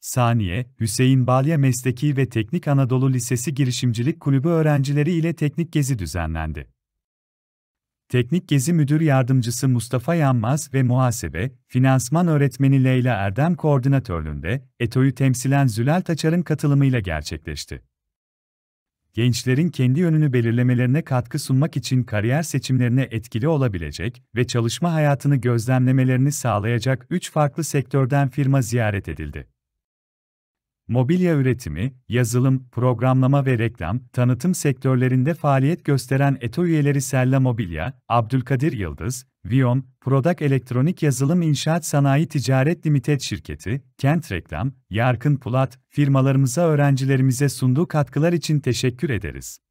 Saniye, Hüseyin Balya Mesleki ve Teknik Anadolu Lisesi Girişimcilik Kulübü öğrencileri ile teknik gezi düzenlendi. Teknik Gezi Müdür Yardımcısı Mustafa Yanmaz ve Muhasebe, Finansman Öğretmeni Leyla Erdem koordinatörlüğünde, ETO'yu temsilen Zülal Taçar'ın katılımıyla gerçekleşti. Gençlerin kendi yönünü belirlemelerine katkı sunmak için kariyer seçimlerine etkili olabilecek ve çalışma hayatını gözlemlemelerini sağlayacak 3 farklı sektörden firma ziyaret edildi mobilya üretimi, yazılım, programlama ve reklam, tanıtım sektörlerinde faaliyet gösteren ETO üyeleri Sella Mobilya, Abdülkadir Yıldız, Vion, Prodak Elektronik Yazılım İnşaat Sanayi Ticaret Limited şirketi, Kent Reklam, Yarkın Pulat, firmalarımıza öğrencilerimize sunduğu katkılar için teşekkür ederiz.